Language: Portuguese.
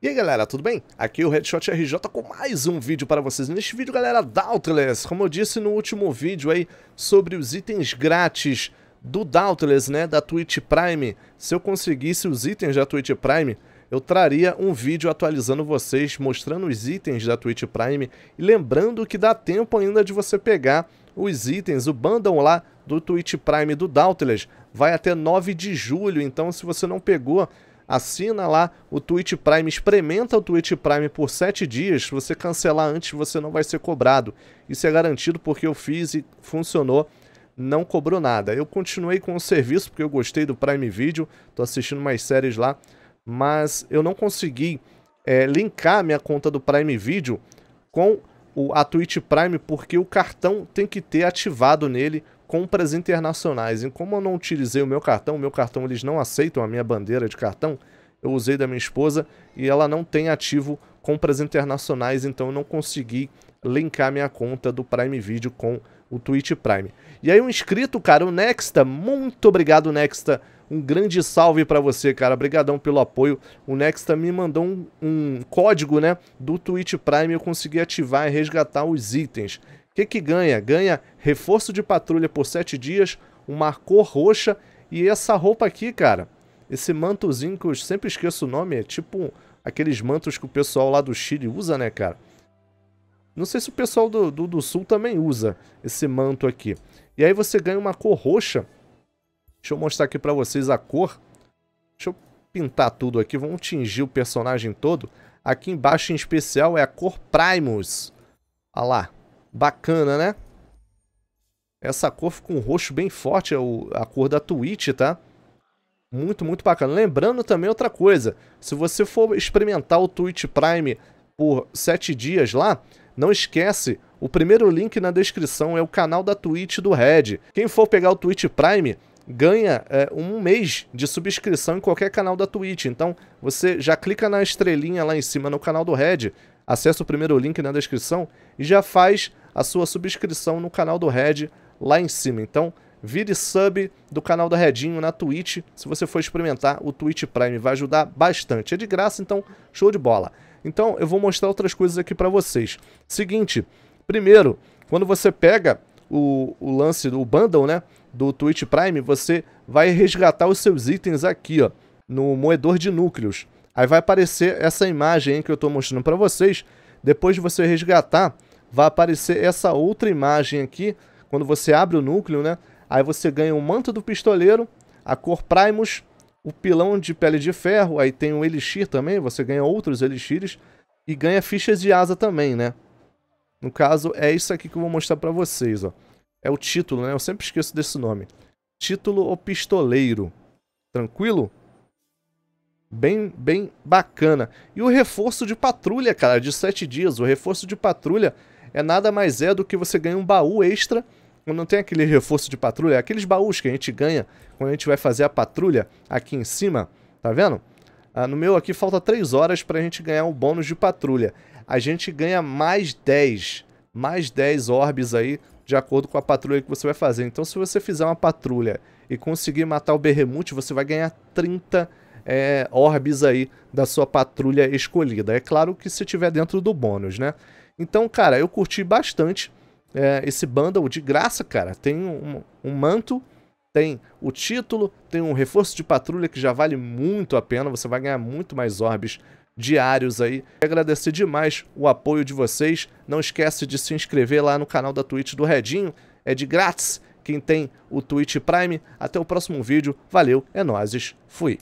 E aí galera, tudo bem? Aqui é o Headshot RJ com mais um vídeo para vocês. Neste vídeo galera, Dauntless, como eu disse no último vídeo aí, sobre os itens grátis do Dauntless, né, da Twitch Prime. Se eu conseguisse os itens da Twitch Prime, eu traria um vídeo atualizando vocês, mostrando os itens da Twitch Prime e lembrando que dá tempo ainda de você pegar os itens, o bundle lá do Twitch Prime do Dauntless, vai até 9 de julho, então se você não pegou assina lá o Twitch Prime, experimenta o Twitch Prime por 7 dias. Se você cancelar antes, você não vai ser cobrado. Isso é garantido porque eu fiz e funcionou, não cobrou nada. Eu continuei com o serviço porque eu gostei do Prime Video, tô assistindo mais séries lá, mas eu não consegui é, linkar minha conta do Prime Video com o, a Twitch Prime porque o cartão tem que ter ativado nele compras internacionais. E como eu não utilizei o meu cartão, o meu cartão eles não aceitam a minha bandeira de cartão, eu usei da minha esposa e ela não tem ativo compras internacionais, então eu não consegui linkar minha conta do Prime Video com o Twitch Prime. E aí um inscrito, cara, o Nexta, muito obrigado Nexta, um grande salve para você, cara, obrigadão pelo apoio. O Nexta me mandou um, um, código, né, do Twitch Prime, eu consegui ativar e resgatar os itens que, que ganha? Ganha reforço de patrulha por 7 dias, uma cor roxa e essa roupa aqui, cara. Esse mantozinho que eu sempre esqueço o nome, é tipo aqueles mantos que o pessoal lá do Chile usa, né, cara? Não sei se o pessoal do, do, do Sul também usa esse manto aqui. E aí você ganha uma cor roxa. Deixa eu mostrar aqui pra vocês a cor. Deixa eu pintar tudo aqui, vamos tingir o personagem todo. Aqui embaixo em especial é a cor Primus. Olha lá, Bacana, né? Essa cor ficou um roxo bem forte, é o, a cor da Twitch, tá? Muito, muito bacana. Lembrando também outra coisa, se você for experimentar o Twitch Prime por 7 dias lá, não esquece, o primeiro link na descrição é o canal da Twitch do Red. Quem for pegar o Twitch Prime ganha é, um mês de subscrição em qualquer canal da Twitch. Então você já clica na estrelinha lá em cima no canal do Red, acessa o primeiro link na descrição e já faz a sua subscrição no canal do Red lá em cima. Então, vire sub do canal do Redinho na Twitch. Se você for experimentar, o Twitch Prime vai ajudar bastante. É de graça, então show de bola. Então, eu vou mostrar outras coisas aqui para vocês. Seguinte, primeiro, quando você pega o, o lance, o bundle, né, do Twitch Prime, você vai resgatar os seus itens aqui, ó, no moedor de núcleos. Aí vai aparecer essa imagem hein, que eu estou mostrando para vocês. Depois de você resgatar, vai aparecer essa outra imagem aqui, quando você abre o núcleo, né? Aí você ganha o manto do pistoleiro, a cor Primus, o pilão de pele de ferro, aí tem o Elixir também, você ganha outros Elixires, e ganha fichas de asa também, né? No caso, é isso aqui que eu vou mostrar pra vocês, ó. É o título, né? Eu sempre esqueço desse nome. Título O Pistoleiro. Tranquilo? Bem, bem bacana. E o reforço de patrulha, cara, de 7 dias. O reforço de patrulha é nada mais é do que você ganha um baú extra não tem aquele reforço de patrulha, é aqueles baús que a gente ganha quando a gente vai fazer a patrulha aqui em cima, tá vendo? Ah, no meu aqui falta 3 horas para a gente ganhar um bônus de patrulha. A gente ganha mais 10, mais 10 orbes aí, de acordo com a patrulha que você vai fazer. Então se você fizer uma patrulha e conseguir matar o Berremute, você vai ganhar 30 é, eh, orbes aí da sua patrulha escolhida. É claro que se tiver dentro do bônus, né? Então, cara, eu curti bastante é, esse bundle de graça, cara. Tem um, um manto, tem o título, tem um reforço de patrulha que já vale muito a pena. Você vai ganhar muito mais orbes diários aí. Agradecer demais o apoio de vocês. Não esquece de se inscrever lá no canal da Twitch do Redinho. É de grátis quem tem o Twitch Prime. Até o próximo vídeo. Valeu, é nóis. Fui.